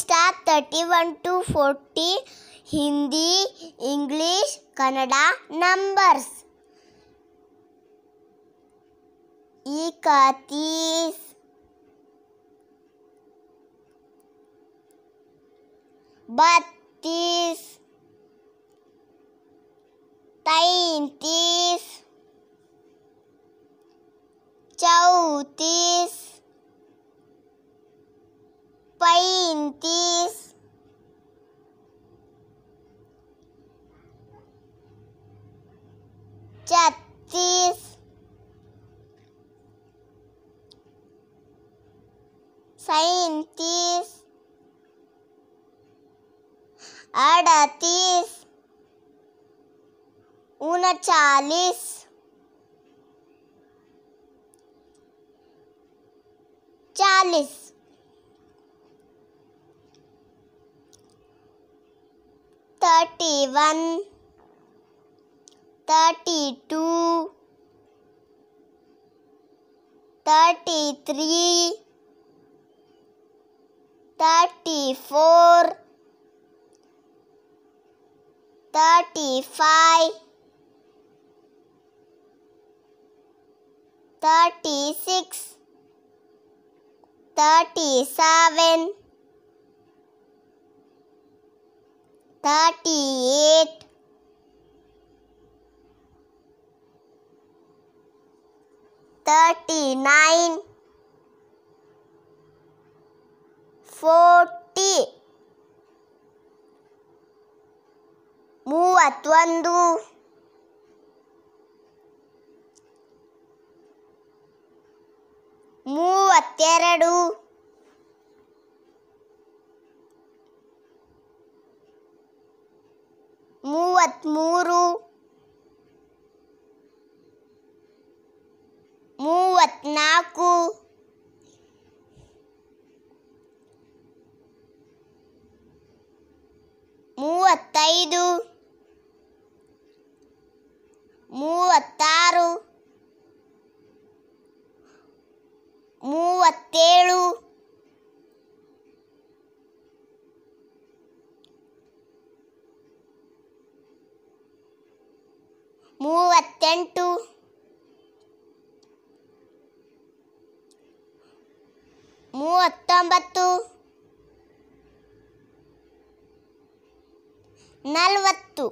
star thirty one to forty Hindi English Kannada numbers इकतीस बत्तीस तैतीस चौतीस उनतीस छत्तीस सैंतीस अड़तीस उनचालीस चालीस 31 32 33 34 35 36 37 thirty eight thirty nine forty ಮೂವತ್ತೊಂದು ಮೂವತ್ತೆರಡು ಮೂರು ಮೂವತ್ತ್ನಾಲ್ಕು ಮೂವತ್ತೈದು ಹತ್ತೊಂಬತ್ತು ನಲವತ್ತು